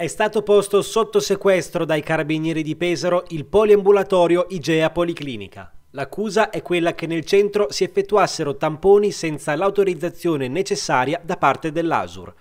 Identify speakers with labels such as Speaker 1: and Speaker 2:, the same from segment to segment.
Speaker 1: È stato posto sotto sequestro dai carabinieri di Pesaro il poliambulatorio Igea Policlinica. L'accusa è quella che nel centro si effettuassero tamponi senza l'autorizzazione necessaria da parte dell'ASUR.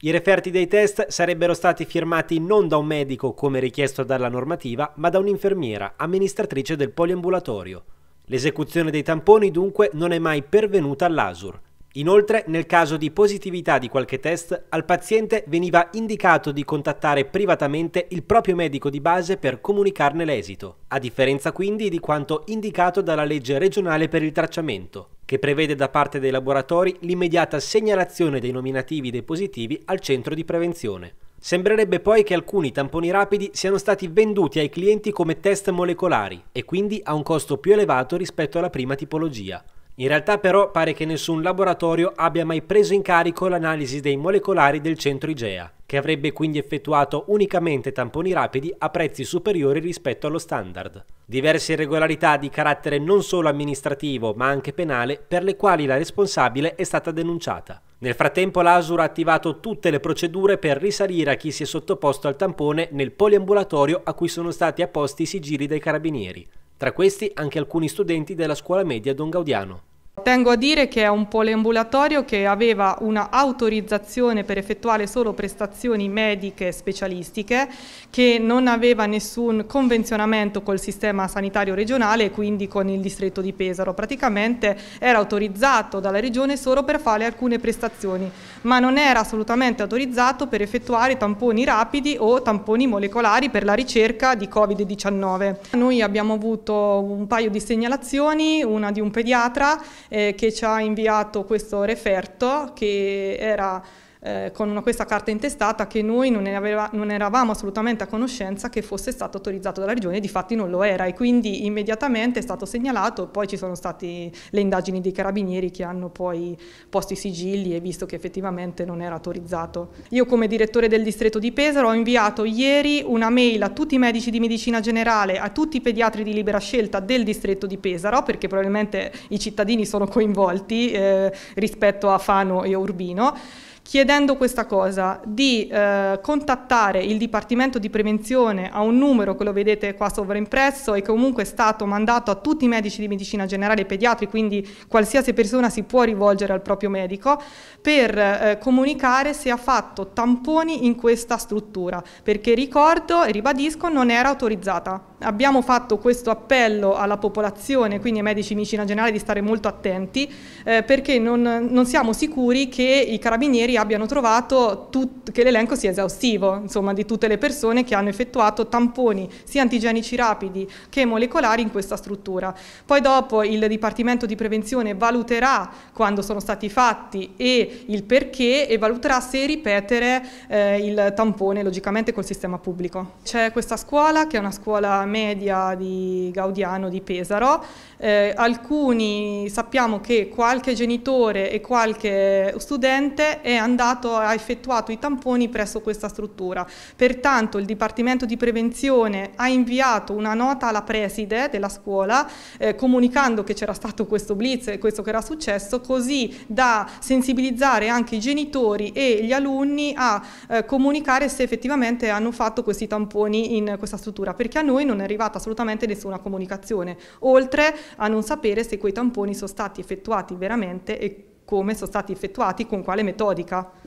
Speaker 1: I referti dei test sarebbero stati firmati non da un medico come richiesto dalla normativa, ma da un'infermiera, amministratrice del poliambulatorio. L'esecuzione dei tamponi dunque non è mai pervenuta all'ASUR. Inoltre, nel caso di positività di qualche test, al paziente veniva indicato di contattare privatamente il proprio medico di base per comunicarne l'esito, a differenza quindi di quanto indicato dalla legge regionale per il tracciamento, che prevede da parte dei laboratori l'immediata segnalazione dei nominativi dei positivi al centro di prevenzione. Sembrerebbe poi che alcuni tamponi rapidi siano stati venduti ai clienti come test molecolari e quindi a un costo più elevato rispetto alla prima tipologia. In realtà però pare che nessun laboratorio abbia mai preso in carico l'analisi dei molecolari del centro IGEA, che avrebbe quindi effettuato unicamente tamponi rapidi a prezzi superiori rispetto allo standard. Diverse irregolarità di carattere non solo amministrativo ma anche penale per le quali la responsabile è stata denunciata. Nel frattempo l'ASUR ha attivato tutte le procedure per risalire a chi si è sottoposto al tampone nel poliambulatorio a cui sono stati apposti i sigilli dei carabinieri. Tra questi anche alcuni studenti della scuola media Don Gaudiano tengo a dire
Speaker 2: che è un poliambulatorio che aveva una autorizzazione per effettuare solo prestazioni mediche specialistiche, che non aveva nessun convenzionamento col sistema sanitario regionale e quindi con il distretto di Pesaro. Praticamente era autorizzato dalla regione solo per fare alcune prestazioni, ma non era assolutamente autorizzato per effettuare tamponi rapidi o tamponi molecolari per la ricerca di Covid-19. Noi abbiamo avuto un paio di segnalazioni, una di un pediatra eh, che ci ha inviato questo referto che era eh, con questa carta intestata che noi non, aveva, non, eravamo assolutamente a conoscenza che fosse stato autorizzato dalla regione, di fatti non lo era e quindi immediatamente è stato segnalato, poi ci sono state le indagini dei carabinieri che hanno poi posto i sigilli e visto che effettivamente non era autorizzato. Io come direttore del distretto di Pesaro ho inviato ieri una mail a tutti i medici di medicina generale, a tutti i pediatri di libera scelta del distretto di Pesaro, perché probabilmente i cittadini sono coinvolti eh, rispetto a Fano e Urbino, chiedendo questa cosa, di eh, contattare il Dipartimento di Prevenzione a un numero che lo vedete qua sovraimpresso e comunque è stato mandato a tutti i medici di medicina generale e pediatri, quindi qualsiasi persona si può rivolgere al proprio medico, per eh, comunicare se ha fatto tamponi in questa struttura, perché ricordo e ribadisco non era autorizzata abbiamo fatto questo appello alla popolazione, quindi ai medici di medicina generale, di stare molto attenti eh, perché non, non, siamo sicuri che i carabinieri abbiano trovato tut, che l'elenco sia esaustivo, insomma, di tutte le persone che hanno effettuato tamponi sia antigenici rapidi che molecolari in questa struttura. Poi dopo il Dipartimento di Prevenzione valuterà quando sono stati fatti e il perché e valuterà se ripetere eh, il tampone logicamente col sistema pubblico. C'è questa scuola che è una scuola media di Gaudiano di Pesaro. Eh, alcuni sappiamo che qualche genitore e qualche studente è andato, ha effettuato i tamponi presso questa struttura. Pertanto il Dipartimento di Prevenzione ha inviato una nota alla preside della scuola eh, comunicando che c'era stato questo blitz e questo che era successo così da sensibilizzare anche i genitori e gli alunni a eh, comunicare se effettivamente hanno fatto questi tamponi in questa struttura perché a noi non non è arrivata assolutamente nessuna comunicazione, oltre a non sapere se quei tamponi sono stati effettuati veramente e come sono stati effettuati, con quale metodica.